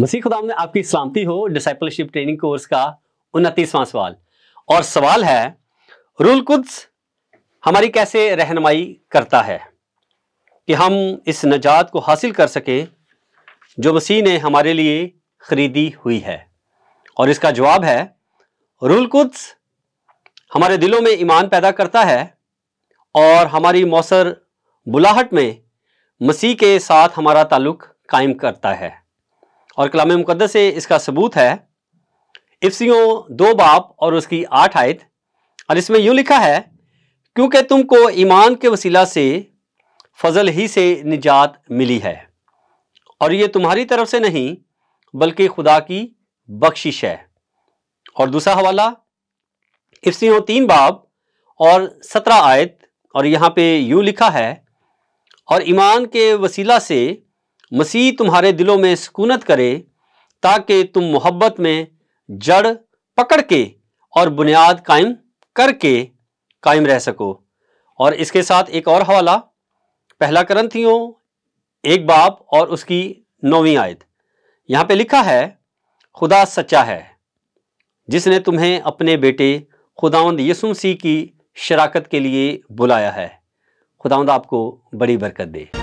मसीह खुदाम ने आपकी सलामती हो डिसाइपलशिप ट्रेनिंग कोर्स का उनतीसवां सवाल और सवाल है रूल कुद्स हमारी कैसे रहनमाई करता है कि हम इस नजात को हासिल कर सकें जो मसीह ने हमारे लिए खरीदी हुई है और इसका जवाब है रूल कुद्स हमारे दिलों में ईमान पैदा करता है और हमारी मौसर बुलाहट में मसीह के साथ हमारा ताल्लुक़ कायम करता है और कलाम मुकदस से इसका सबूत है इफ्सियों दो बाप और उसकी आठ आयत और इसमें यूँ लिखा है क्योंकि तुमको ईमान के वसीला से फजल ही से निजात मिली है और ये तुम्हारी तरफ से नहीं बल्कि खुदा की बख्शिश है और दूसरा हवाला इफ्सियों तीन बाप और सत्रह आयत और यहाँ पे यूँ लिखा है और ईमान के वसीला से मसीह तुम्हारे दिलों में सुकूनत करे ताकि तुम मोहब्बत में जड़ पकड़ के और बुनियाद कायम करके कायम रह सको और इसके साथ एक और हवाला पहला करंथियों एक बाप और उसकी नौवीं आयत यहाँ पे लिखा है खुदा सच्चा है जिसने तुम्हें अपने बेटे खुदाउंद यसुमसी की शराकत के लिए बुलाया है खुदाउंद आपको बड़ी बरकत दे